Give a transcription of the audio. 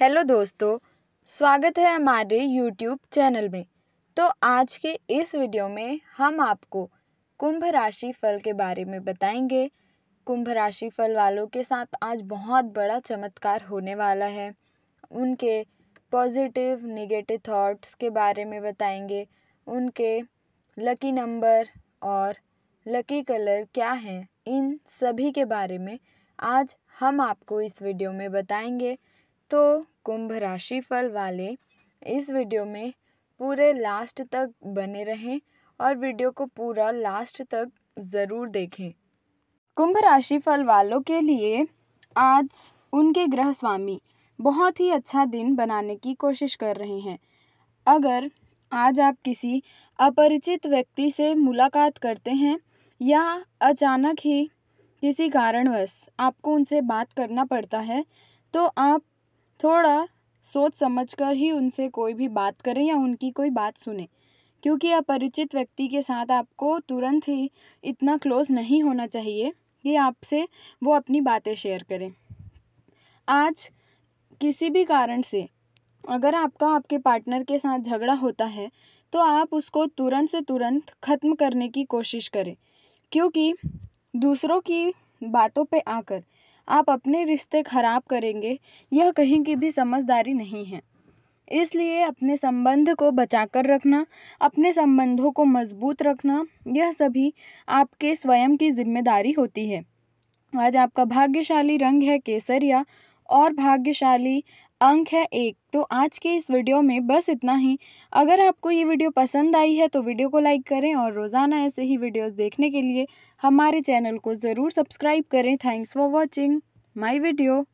hello दोस्तों स्वागत है हमारे यूट्यूब चैनल में तो आज के इस वीडियो में हम आपको कुंभ राशि फल के बारे में बताएंगे कुंभ राशि फल वालों के साथ आज बहुत बड़ा चमत्कार होने वाला है उनके पॉजिटिव नेगेटिव थॉट्स के बारे में बताएंगे उनके लकी नंबर और लकी कलर क्या हैं इन सभी के बारे में आज हम आपको इस वीडियो में बताएंगे तो कुंभ राशि फल वाले इस वीडियो में पूरे लास्ट तक बने रहें और वीडियो को पूरा लास्ट तक ज़रूर देखें कुंभ राशि फल वालों के लिए आज उनके ग्रह स्वामी बहुत ही अच्छा दिन बनाने की कोशिश कर रहे हैं अगर आज आप किसी अपरिचित व्यक्ति से मुलाकात करते हैं या अचानक ही किसी कारणवश आपको उनसे बात करना पड़ता है तो आप थोड़ा सोच समझ कर ही उनसे कोई भी बात करें या उनकी कोई बात सुने क्योंकि अपरिचित व्यक्ति के साथ आपको तुरंत ही इतना क्लोज नहीं होना चाहिए कि आपसे वो अपनी बातें शेयर करें आज किसी भी कारण से अगर आपका आपके पार्टनर के साथ झगड़ा होता है तो आप उसको तुरंत से तुरंत ख़त्म करने की कोशिश करें क्योंकि दूसरों की बातों पे आकर आप अपने रिश्ते खराब करेंगे यह कहीं की भी समझदारी नहीं है इसलिए अपने संबंध को बचाकर रखना अपने संबंधों को मजबूत रखना यह सभी आपके स्वयं की जिम्मेदारी होती है आज आपका भाग्यशाली रंग है केसरिया और भाग्यशाली अंक है एक तो आज के इस वीडियो में बस इतना ही अगर आपको ये वीडियो पसंद आई है तो वीडियो को लाइक करें और रोज़ाना ऐसे ही वीडियोस देखने के लिए हमारे चैनल को ज़रूर सब्सक्राइब करें thanks for watching my video